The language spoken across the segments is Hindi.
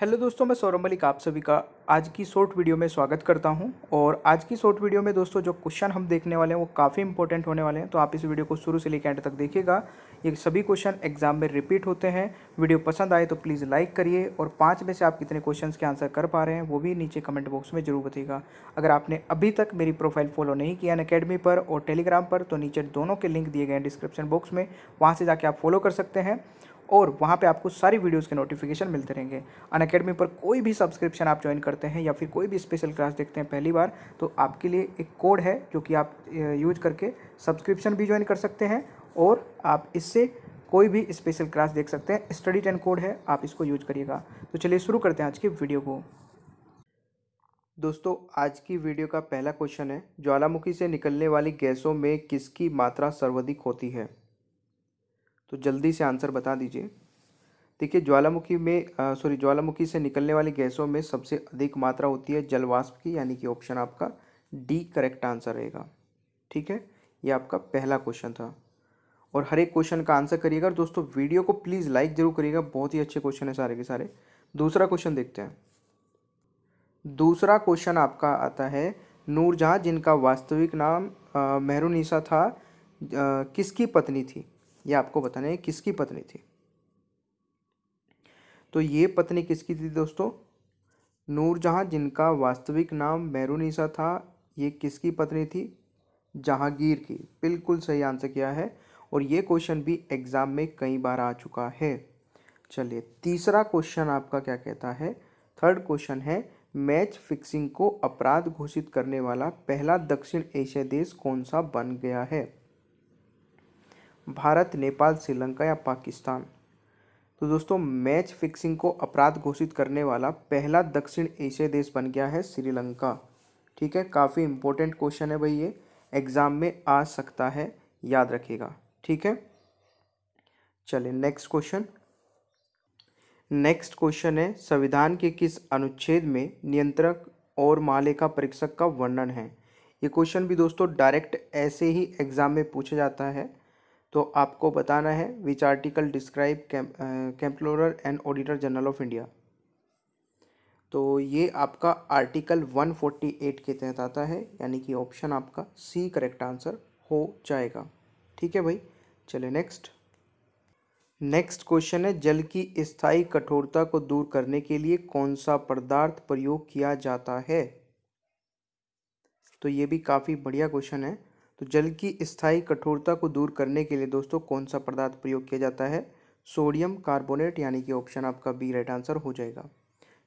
हेलो दोस्तों मैं सौरभ मलिक आप सभी का आज की शॉर्ट वीडियो में स्वागत करता हूं और आज की शॉर्ट वीडियो में दोस्तों जो क्वेश्चन हम देखने वाले हैं वो काफ़ी इंपॉर्टेंट होने वाले हैं तो आप इस वीडियो को शुरू से लेकर एंड तक देखिएगा ये सभी क्वेश्चन एग्जाम में रिपीट होते हैं वीडियो पसंद आए तो प्लीज़ लाइक करिए और पाँच में से आप कितने क्वेश्चन के आंसर कर पा रहे हैं वो भी नीचे कमेंट बॉक्स में जरूर बताइएगा अगर आपने अभी तक मेरी प्रोफाइल फॉलो नहीं किया है अकेडमी पर और टेलीग्राम पर तो नीचे दोनों के लिंक दिए गए हैं डिस्क्रिप्शन बॉक्स में वहाँ से जाके आप फॉलो कर सकते हैं और वहाँ पे आपको सारी वीडियोस के नोटिफिकेशन मिलते रहेंगे अन अकेडमी पर कोई भी सब्सक्रिप्शन आप ज्वाइन करते हैं या फिर कोई भी स्पेशल क्लास देखते हैं पहली बार तो आपके लिए एक कोड है जो कि आप यूज करके सब्सक्रिप्शन भी ज्वाइन कर सकते हैं और आप इससे कोई भी स्पेशल क्लास देख सकते हैं स्टडी टेन कोड है आप इसको यूज करिएगा तो चलिए शुरू करते हैं आज की वीडियो को दोस्तों आज की वीडियो का पहला क्वेश्चन है ज्वालामुखी से निकलने वाली गैसों में किसकी मात्रा सर्वाधिक होती है तो जल्दी से आंसर बता दीजिए देखिए ज्वालामुखी में सॉरी ज्वालामुखी से निकलने वाली गैसों में सबसे अधिक मात्रा होती है जलवाष्प की यानी कि ऑप्शन आपका डी करेक्ट आंसर रहेगा ठीक है ये आपका पहला क्वेश्चन था और हर एक क्वेश्चन का आंसर करिएगा और दोस्तों वीडियो को प्लीज़ लाइक ज़रूर करिएगा बहुत ही अच्छे क्वेश्चन है सारे के सारे दूसरा क्वेश्चन देखते हैं दूसरा क्वेश्चन आपका आता है नूरजहाँ जिनका वास्तविक नाम मेहरुनिसा था आ, किसकी पत्नी थी ये आपको बताना है किसकी पत्नी थी तो ये पत्नी किसकी थी दोस्तों नूरजहाँ जिनका वास्तविक नाम मैरूनिसा था ये किसकी पत्नी थी जहांगीर की बिल्कुल सही आंसर किया है और ये क्वेश्चन भी एग्ज़ाम में कई बार आ चुका है चलिए तीसरा क्वेश्चन आपका क्या कहता है थर्ड क्वेश्चन है मैच फिक्सिंग को अपराध घोषित करने वाला पहला दक्षिण एशिया देश कौन सा बन गया है भारत नेपाल श्रीलंका या पाकिस्तान तो दोस्तों मैच फिक्सिंग को अपराध घोषित करने वाला पहला दक्षिण एशियाई देश बन गया है श्रीलंका ठीक है काफ़ी इंपॉर्टेंट क्वेश्चन है भाई ये एग्ज़ाम में आ सकता है याद रखिएगा ठीक है चलिए नेक्स्ट क्वेश्चन नेक्स्ट क्वेश्चन है संविधान के किस अनुच्छेद में नियंत्रक और महालेखा परीक्षक का वर्णन है ये क्वेश्चन भी दोस्तों डायरेक्ट ऐसे ही एग्जाम में पूछा जाता है तो आपको बताना है which article describe comptroller and auditor general of India तो ये आपका आर्टिकल 148 के तहत आता है यानी कि ऑप्शन आपका सी करेक्ट आंसर हो जाएगा ठीक है भाई चले नेक्स्ट नेक्स्ट क्वेश्चन है जल की स्थायी कठोरता को दूर करने के लिए कौन सा पदार्थ प्रयोग किया जाता है तो ये भी काफ़ी बढ़िया क्वेश्चन है तो जल की स्थायी कठोरता को दूर करने के लिए दोस्तों कौन सा पदार्थ प्रयोग किया जाता है सोडियम कार्बोनेट यानी कि ऑप्शन आपका बी राइट आंसर हो जाएगा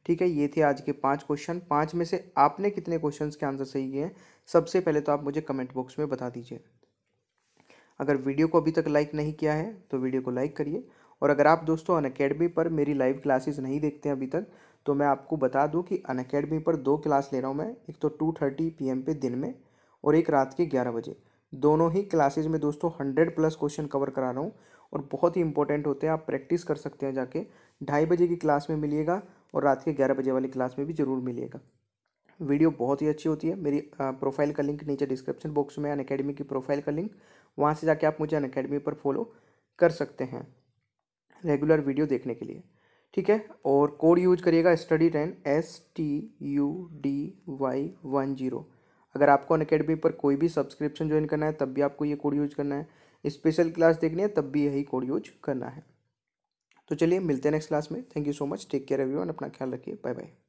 ठीक है ये थे आज के पांच क्वेश्चन पांच में से आपने कितने क्वेश्चन के आंसर सही किए हैं सबसे पहले तो आप मुझे कमेंट बॉक्स में बता दीजिए अगर वीडियो को अभी तक लाइक नहीं किया है तो वीडियो को लाइक करिए और अगर आप दोस्तों अन अकेडमी पर मेरी लाइव क्लासेस नहीं देखते हैं अभी तक तो मैं आपको बता दूं कि अन अकेडमी पर दो क्लास ले रहा हूं मैं एक तो टू थर्टी पी एम पे दिन में और एक रात के ग्यारह बजे दोनों ही क्लासेज में दोस्तों हंड्रेड प्लस क्वेश्चन कवर करा रहा हूँ और बहुत ही इंपॉर्टेंट होते हैं आप प्रैक्टिस कर सकते हैं जाके ढाई बजे की क्लास में मिलिएगा और रात के ग्यारह बजे वाली क्लास में भी ज़रूर मिलिएगा वीडियो बहुत ही अच्छी होती है मेरी प्रोफाइल का लिंक नीचे डिस्क्रिप्शन बॉक्स में अन अकेडमी की प्रोफाइल का लिंक वहाँ से जाके आप मुझे अन अकेडमी पर फॉलो कर सकते हैं रेगुलर वीडियो देखने के लिए ठीक है और कोड यूज करिएगा study ten S T U D Y one zero अगर आपको अन अकेडमी पर कोई भी सब्सक्रिप्शन ज्वाइन करना है तब भी आपको ये कोड यूज करना है स्पेशल क्लास देखनी है तब भी यही कोड यूज करना है तो चलिए मिलते हैं नेक्स्ट क्लास में thank you so much take care everyone अपना ख्याल रखिए बाय बाय